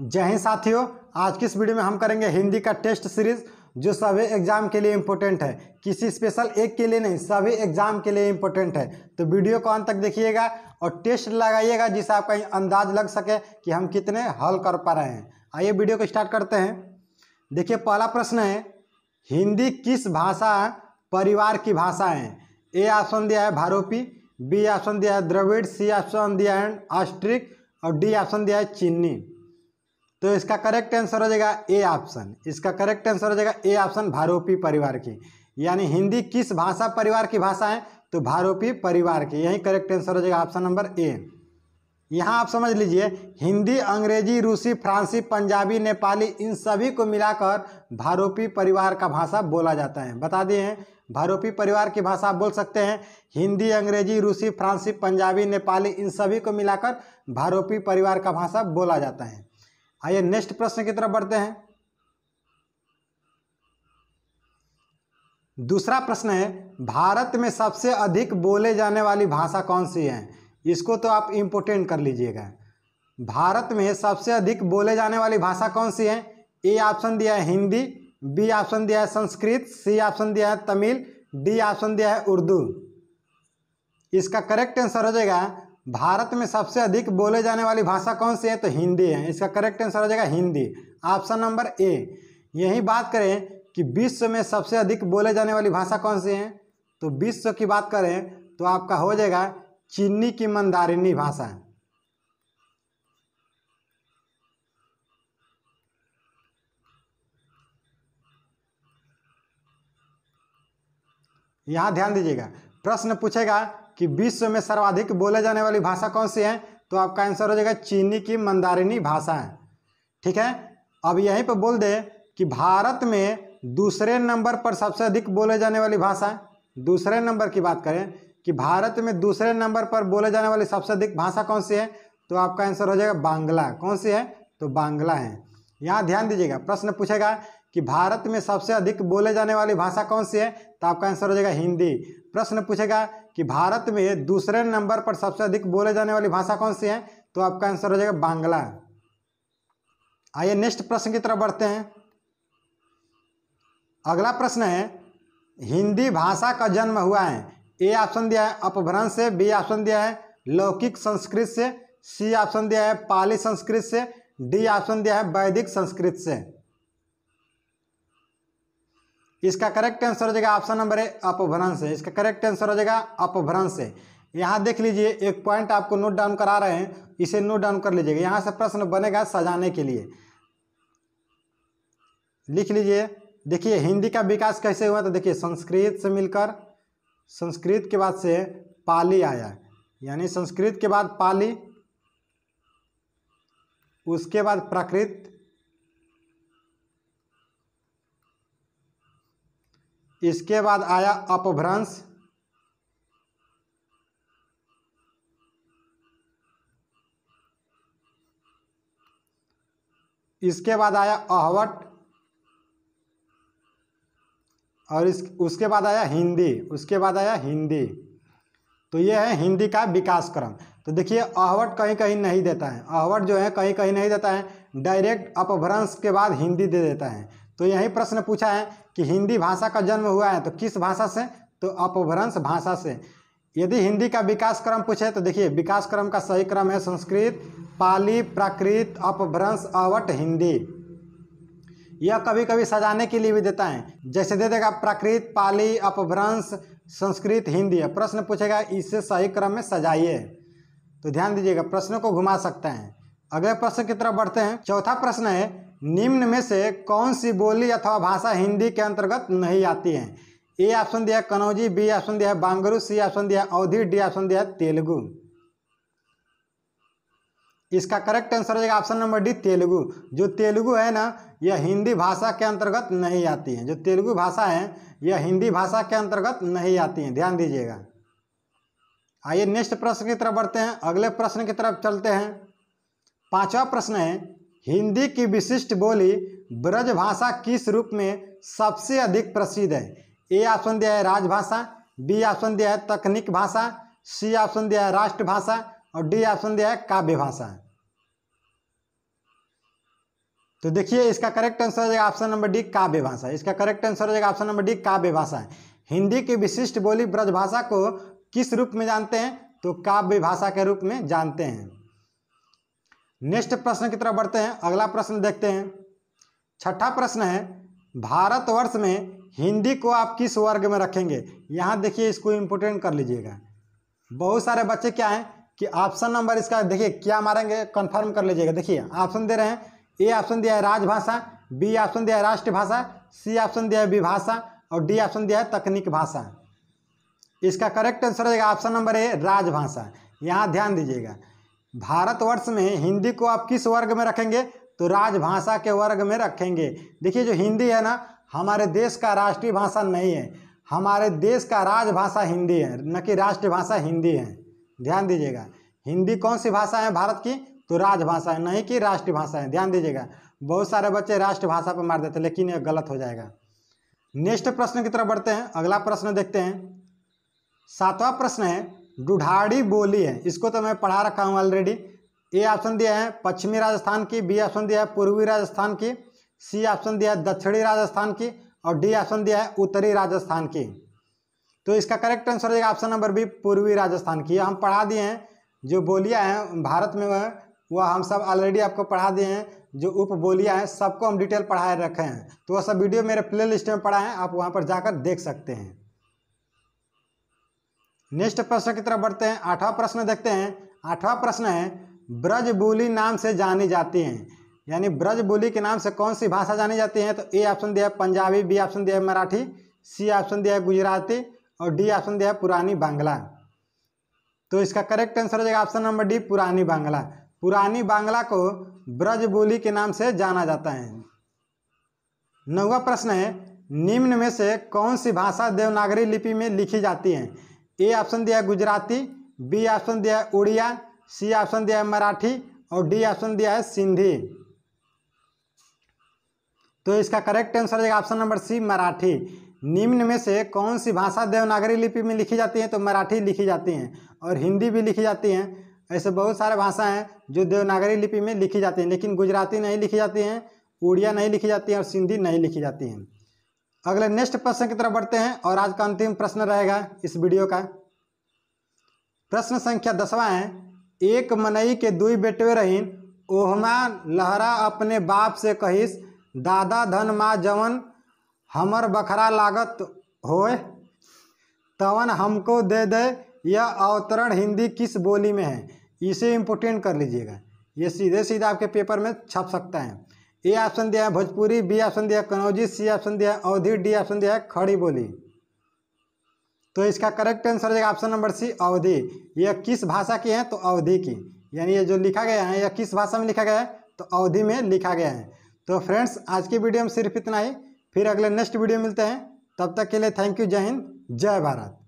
जय हिंद साथियों आज की इस वीडियो में हम करेंगे हिंदी का टेस्ट सीरीज जो सभी एग्जाम के लिए इम्पोर्टेंट है किसी स्पेशल एक के लिए नहीं सभी एग्जाम के लिए इम्पोर्टेंट है तो वीडियो को अंत तक देखिएगा और टेस्ट लगाइएगा जिससे आपका अंदाज लग सके कि हम कितने हल कर पा रहे हैं आइए वीडियो को स्टार्ट करते हैं देखिए पहला प्रश्न है हिंदी किस भाषा परिवार की भाषा है ए ऑप्शन दिया है भारोपी बी ऑप्शन दिया है द्रविड़ सी ऑप्शन दिया है ऑस्ट्रिक और डी ऑप्शन दिया है चीनी तो इसका करेक्ट आंसर हो जाएगा ए ऑप्शन इसका करेक्ट आंसर हो जाएगा ए ऑप्शन भारोपी परिवार की यानी हिंदी किस भाषा परिवार की भाषा है तो भारोपी परिवार की यही करेक्ट आंसर हो जाएगा ऑप्शन नंबर ए यहाँ आप समझ लीजिए हिंदी अंग्रेजी रूसी फ्रांसी पंजाबी नेपाली इन सभी को मिलाकर भारोपी परिवार का भाषा बोला जाता है बता दिए हैं भारोपी परिवार की भाषा आप बोल सकते हैं हिंदी अंग्रेजी रूसी फ्रांसी पंजाबी नेपाली इन सभी को मिलाकर भारोपी परिवार का भाषा बोला जाता है आइए हाँ, नेक्स्ट प्रश्न की तरफ बढ़ते हैं दूसरा प्रश्न है भारत में सबसे अधिक बोले जाने वाली भाषा कौन सी है इसको तो आप इम्पोर्टेंट कर लीजिएगा भारत में सबसे अधिक बोले जाने वाली भाषा कौन सी है ए ऑप्शन दिया है हिंदी बी ऑप्शन दिया है संस्कृत सी ऑप्शन दिया है तमिल डी ऑप्शन दिया है उर्दू इसका करेक्ट आंसर हो जाएगा भारत में सबसे अधिक बोले जाने वाली भाषा कौन सी है तो हिंदी है इसका करेक्ट आंसर हो जाएगा हिंदी ऑप्शन नंबर ए यही बात करें कि विश्व में सबसे अधिक बोले जाने वाली भाषा कौन सी है तो विश्व की बात करें तो आपका हो जाएगा चीनी की मंदारिनी भाषा यहां ध्यान दीजिएगा प्रश्न पूछेगा कि विश्व में सर्वाधिक बोले जाने वाली भाषा कौन सी है तो आपका आंसर हो जाएगा चीनी की मंदारिनी भाषा है ठीक है अब यहीं पर बोल दे कि भारत में दूसरे नंबर पर सबसे अधिक बोले जाने वाली भाषा है दूसरे नंबर की बात करें कि भारत में दूसरे नंबर पर बोले जाने वाली सबसे अधिक भाषा कौन सी है तो आपका आंसर हो जाएगा बांग्ला कौन सी है तो बांग्ला है यहाँ ध्यान दीजिएगा प्रश्न पूछेगा कि भारत में सबसे अधिक बोले जाने वाली भाषा कौन सी है तो आपका आंसर हो जाएगा हिंदी प्रश्न पूछेगा कि भारत में दूसरे नंबर पर सबसे अधिक बोले जाने वाली भाषा कौन सी है तो आपका आंसर हो जाएगा बांग्ला आइए नेक्स्ट प्रश्न की तरफ बढ़ते हैं अगला प्रश्न है हिंदी भाषा का जन्म हुआ है ए ऑप्शन दिया है अपभ्रंश से बी ऑप्शन दिया है लौकिक संस्कृत से सी ऑप्शन दिया है पाली संस्कृत से डी ऑप्शन दिया है वैदिक संस्कृत से इसका करेक्ट आंसर हो जाएगा ऑप्शन नंबर ए अपभ्रंश है इसका करेक्ट आंसर हो जाएगा अपभ्रंश है यहाँ देख लीजिए एक पॉइंट आपको नोट डाउन करा रहे हैं इसे नोट डाउन कर लीजिएगा यहाँ से प्रश्न बनेगा सजाने के लिए लिख लीजिए देखिए हिंदी का विकास कैसे हुआ तो देखिए संस्कृत से मिलकर संस्कृत के बाद से पाली आया यानी संस्कृत के बाद पाली उसके बाद प्राकृत इसके बाद आया अपभ्रंश इसके बाद आया अहवट और इस उसके बाद आया हिंदी उसके बाद आया हिंदी तो ये है हिंदी का विकास क्रम तो देखिए अहवट कहीं कहीं नहीं देता है अहवट जो है कहीं कहीं नहीं देता है डायरेक्ट अपभ्रंश के बाद हिंदी दे देता है तो यही प्रश्न पूछा है कि हिंदी भाषा का जन्म हुआ है तो किस भाषा से तो अपभ्रंश भाषा से यदि हिंदी का विकास क्रम पूछे तो देखिए विकास क्रम का सही क्रम है संस्कृत पाली प्राकृत अपभ्रंश अवट हिंदी यह कभी कभी सजाने के लिए भी देता है जैसे दे देगा प्राकृत पाली अपभ्रंश संस्कृत हिंदी है प्रश्न पूछेगा इसे सही क्रम में सजाइए तो ध्यान दीजिएगा प्रश्नों को घुमा सकते हैं अगले प्रश्न की तरफ बढ़ते हैं चौथा प्रश्न है निम्न में से कौन सी बोली अथवा भाषा हिंदी के अंतर्गत नहीं आती है ए ऑप्शन दिया है कनौजी बी ऑप्शन दिया है बांगरू सी ऑप्शन दिया है अवधि डी ऑप्शन दिया है तेलुगु इसका करेक्ट आंसर हो जाएगा ऑप्शन नंबर डी तेलुगु जो तेलुगु है ना यह हिंदी भाषा के अंतर्गत नहीं आती है जो तेलुगु भाषा है यह हिंदी भाषा के अंतर्गत नहीं आती है ध्यान दीजिएगा आइए नेक्स्ट प्रश्न की तरफ बढ़ते हैं अगले प्रश्न की तरफ चलते हैं पांचवा प्रश्न है हिंदी की विशिष्ट बोली ब्रजभाषा किस रूप में सबसे अधिक प्रसिद्ध है ए ऑप्शन दिया है राजभाषा बी ऑप्शन दिया है तकनीक भाषा सी ऑप्शन दिया है राष्ट्रभाषा और डी ऑप्शन दिया है काव्य भाषा तो देखिए इसका करेक्ट आंसर हो जाएगा ऑप्शन नंबर डी काव्य भाषा इसका करेक्ट आंसर हो जाएगा ऑप्शन नंबर डी काव्य भाषा हिंदी की विशिष्ट बोली ब्रजभाषा को किस रूप में जानते हैं तो काव्य भाषा के रूप में जानते हैं नेक्स्ट प्रश्न की तरफ बढ़ते हैं अगला प्रश्न देखते हैं छठा प्रश्न है भारतवर्ष में हिंदी को आप किस वर्ग में रखेंगे यहाँ देखिए इसको इम्पोर्टेंट कर लीजिएगा बहुत सारे बच्चे क्या हैं कि ऑप्शन नंबर इसका देखिए क्या मारेंगे कंफर्म कर लीजिएगा देखिए ऑप्शन दे रहे हैं ए ऑप्शन दिया है राजभाषा बी ऑप्शन दिया है राष्ट्रभाषा सी ऑप्शन दिया है विभाषा और डी ऑप्शन दिया है तकनीक भाषा इसका करेक्ट आंसर रहेगा ऑप्शन नंबर ए राजभाषा यहाँ ध्यान दीजिएगा भारतवर्ष में हिंदी को आप किस वर्ग में रखेंगे तो राजभाषा के वर्ग में रखेंगे देखिए जो हिंदी है ना हमारे देश का राष्ट्रीय भाषा नहीं है हमारे देश का राजभाषा हिंदी है न कि राष्ट्रभाषा हिंदी है ध्यान दीजिएगा हिंदी कौन सी भाषा है भारत की तो राजभाषा है नहीं कि राष्ट्रभाषा है ध्यान दीजिएगा बहुत सारे बच्चे राष्ट्रभाषा पर मार देते लेकिन यह गलत हो जाएगा नेक्स्ट प्रश्न की तरफ बढ़ते हैं अगला प्रश्न देखते हैं सातवां प्रश्न है डुढाड़ी बोली है इसको तो मैं पढ़ा रखा हूँ ऑलरेडी ए ऑप्शन दिया है पश्चिमी राजस्थान की बी ऑप्शन दिया है पूर्वी राजस्थान की सी ऑप्शन दिया है दक्षिणी राजस्थान की और डी ऑप्शन दिया है उत्तरी राजस्थान की तो इसका करेक्ट आंसर हो जाएगा ऑप्शन नंबर बी पूर्वी राजस्थान की हम पढ़ा दिए हैं जो बोलियाँ हैं भारत में वह वह हम सब ऑलरेडी आपको पढ़ा दिए हैं जो उप बोलियाँ हैं सबको हम डिटेल पढ़ाए रखे हैं तो वह सब वीडियो मेरे प्ले लिस्ट में पढ़ा है आप वहाँ पर जाकर देख सकते हैं नेक्स्ट प्रश्न की तरफ बढ़ते हैं आठवां प्रश्न देखते हैं आठवां प्रश्न है ब्रजबोली नाम से जानी जाती हैं यानी ब्रजबोली के नाम से कौन सी भाषा जानी जाती है तो ए ऑप्शन दिया है पंजाबी बी ऑप्शन दिया है मराठी सी ऑप्शन दिया है गुजराती और डी ऑप्शन दिया है पुरानी बांग्ला तो इसका करेक्ट आंसर हो जाएगा ऑप्शन नंबर डी पुरानी बांग्ला पुरानी बांग्ला को ब्रजबोली के नाम से जाना जाता है नौवा प्रश्न है निम्न में से कौन सी भाषा देवनागरी लिपि में लिखी जाती है ए ऑप्शन दिया है गुजराती बी ऑप्शन दिया है उड़िया सी ऑप्शन दिया है मराठी और डी ऑप्शन दिया है सिंधी तो इसका करेक्ट आंसर रहेगा ऑप्शन नंबर सी मराठी निम्न में से कौन सी भाषा देवनागरी लिपि में लिखी जाती है तो मराठी लिखी जाती है और हिंदी भी लिखी जाती है ऐसे बहुत सारे भाषा हैं जो देवनागरी लिपि में लिखी जाती हैं लेकिन गुजराती नहीं लिखी जाती हैं उड़िया नहीं लिखी जाती है और सिंधी नहीं लिखी जाती हैं अगले नेक्स्ट प्रश्न की तरफ बढ़ते हैं और आज का अंतिम प्रश्न रहेगा इस वीडियो का प्रश्न संख्या दसवा है एक मनई के दुई बेटे रहीन ओहमा लहरा अपने बाप से कहिस दादा धन माँ जवन हमर बखरा लागत होय तवन हमको दे दे यह अवतरण हिंदी किस बोली में है इसे इम्पोर्टेंट कर लीजिएगा ये सीधे सीधे आपके पेपर में छप सकता है ए ऑप्शन दिया है भोजपुरी बी ऑप्शन दिया है कनौजी सी ऑप्शन दिया है अवधि डी ऑप्शन दिया है खड़ी बोली तो इसका करेक्ट आंसर हो जाएगा ऑप्शन नंबर सी अवधि यह किस भाषा की है तो अवधि की यानी ये जो लिखा गया है यह किस भाषा में लिखा गया है तो अवधि में लिखा गया है तो फ्रेंड्स आज की वीडियो में सिर्फ इतना ही फिर अगले नेक्स्ट वीडियो मिलते हैं तब तक के लिए थैंक यू जय हिंद जय भारत